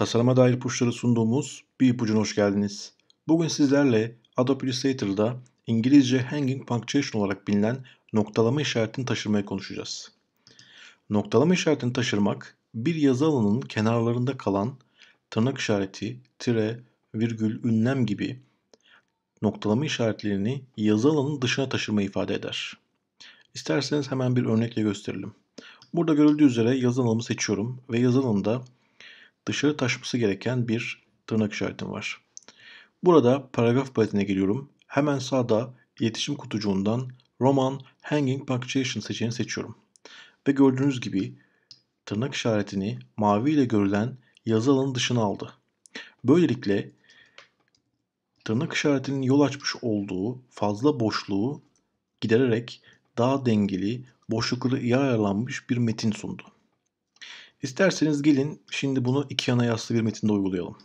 Tasarıma dair ipuçları sunduğumuz bir ipucuna hoş geldiniz. Bugün sizlerle Adobe Illustrator'da İngilizce Hanging Punctuation olarak bilinen noktalama işaretini taşırmayı konuşacağız. Noktalama işaretini taşırmak, bir yazı alanının kenarlarında kalan tırnak işareti, tire, virgül, ünlem gibi noktalama işaretlerini yazı alanının dışına taşırmayı ifade eder. İsterseniz hemen bir örnekle gösterelim. Burada görüldüğü üzere yazı alanımı seçiyorum ve yazı alanında dışarı taşması gereken bir tırnak işaretim var. Burada paragraf paletine geliyorum. Hemen sağda iletişim kutucuğundan Roman Hanging Punctuation seçeneğini seçiyorum. Ve gördüğünüz gibi tırnak işaretini mavi ile görülen yazı alanı dışına aldı. Böylelikle tırnak işaretinin yol açmış olduğu fazla boşluğu gidererek daha dengeli, boşlukları iyi ayarlanmış bir metin sundu. İsterseniz gelin şimdi bunu iki yana yaslı bir metinde uygulayalım.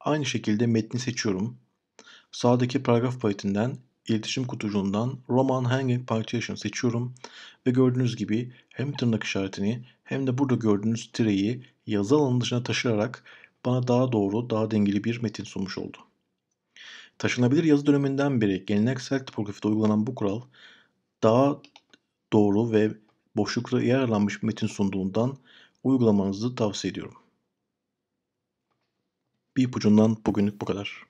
Aynı şekilde metni seçiyorum. Sağdaki paragraf paletinden iletişim kutucuğundan Roman Hanging Partition seçiyorum ve gördüğünüz gibi hem tırnak işaretini hem de burada gördüğünüz tireyi yazı alanının dışına taşırarak bana daha doğru, daha dengeli bir metin sunmuş oldu. Taşınabilir yazı döneminden beri geleneksel tipografide uygulanan bu kural daha doğru ve Boşlukta yer alanmış bir metin sunduğundan uygulamanızı tavsiye ediyorum. Bir ipucundan bugünlük bu kadar.